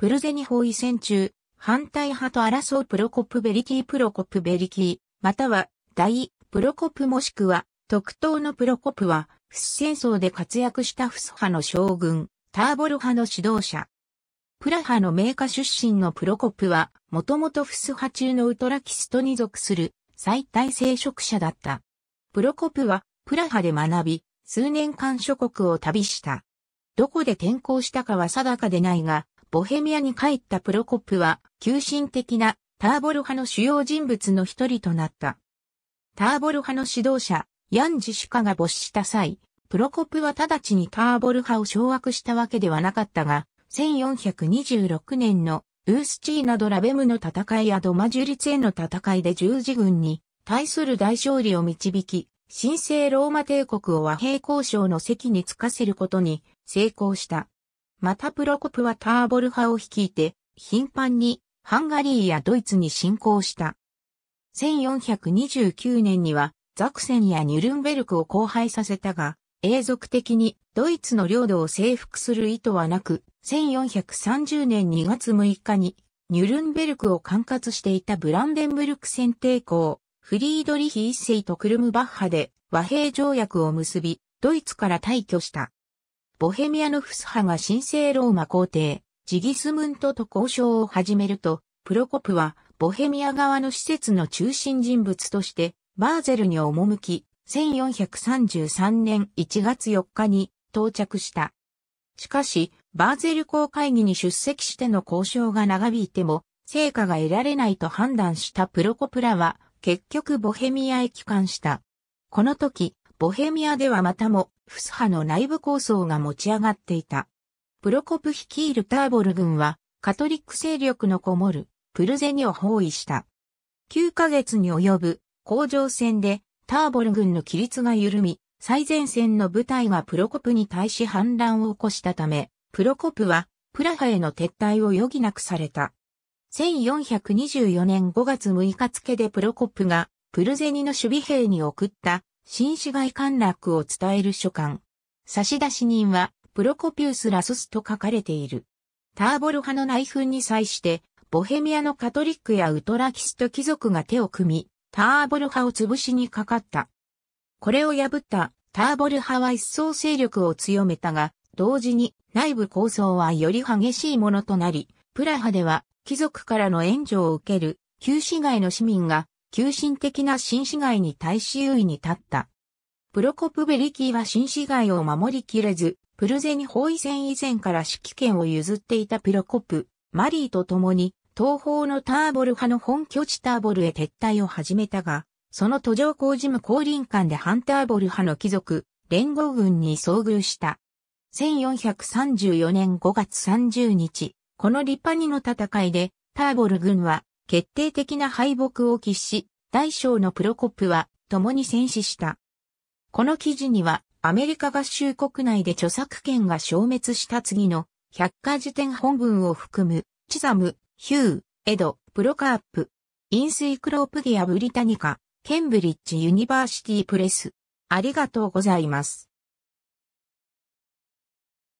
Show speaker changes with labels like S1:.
S1: プルゼニ包囲戦中、反対派と争うプロコップベリキープロコップベリキー、または、大、プロコプもしくは、特等のプロコプは、フス戦争で活躍したフス派の将軍、ターボル派の指導者。プラハの名家出身のプロコプは、もともとフス派中のウトラキストに属する最大聖職者だった。プロコプは、プラハで学び、数年間諸国を旅した。どこで転校したかは定かでないが、ボヘミアに帰ったプロコップは、急進的なターボル派の主要人物の一人となった。ターボル派の指導者、ヤンジシュカが没した際、プロコップは直ちにターボル派を掌握したわけではなかったが、1426年のウースチーなどラベムの戦いやドマジュリツへの戦いで十字軍に対する大勝利を導き、神聖ローマ帝国を和平交渉の席につかせることに成功した。またプロコプはターボル派を率いて、頻繁にハンガリーやドイツに侵攻した。1429年にはザクセンやニュルンベルクを荒廃させたが、永続的にドイツの領土を征服する意図はなく、1430年2月6日にニュルンベルクを管轄していたブランデンブルク選定校、フリードリヒ一世とクルムバッハで和平条約を結び、ドイツから退去した。ボヘミアのフス派が神聖ローマ皇帝、ジギスムントと交渉を始めると、プロコプはボヘミア側の施設の中心人物として、バーゼルに赴き、1433年1月4日に到着した。しかし、バーゼル公会議に出席しての交渉が長引いても、成果が得られないと判断したプロコプラは、結局ボヘミアへ帰還した。この時、ボヘミアではまたもフス派の内部構想が持ち上がっていた。プロコプ率いるターボル軍は、カトリック勢力のこもる、プルゼニを包囲した。9ヶ月に及ぶ、工場戦で、ターボル軍の規律が緩み、最前線の部隊がプロコプに対し反乱を起こしたため、プロコプは、プラハへの撤退を余儀なくされた。1424年5月6日付でプロコップがプルゼニの守備兵に送った新市街陥落を伝える書簡。差出人は、プロコピウス・ラソスと書かれている。ターボル派の内紛に際して、ボヘミアのカトリックやウトラキスト貴族が手を組み、ターボル派を潰しにかかった。これを破ったターボル派は一層勢力を強めたが、同時に内部構想はより激しいものとなり、プラハでは貴族からの援助を受ける旧市街の市民が急進的な新市街に対し優位に立った。プロコプベリキーは新市街を守りきれず、プルゼニ包囲戦以前から指揮権を譲っていたプロコプ、マリーと共に、東方のターボル派の本拠地ターボルへ撤退を始めたが、その途上工事務降臨間でハンターボル派の貴族、連合軍に遭遇した。1434年5月30日、この立派にの戦いで、ターボル軍は決定的な敗北を喫し、大将のプロコップは共に戦死した。この記事には、アメリカ合衆国内で著作権が消滅した次の百科事典本文を含む、チザム、ヒュー、エド、プロカープ、インスイクロープギア・ブリタニカ、ケンブリッジ・ユニバーシティ・プレス。ありがとうございます。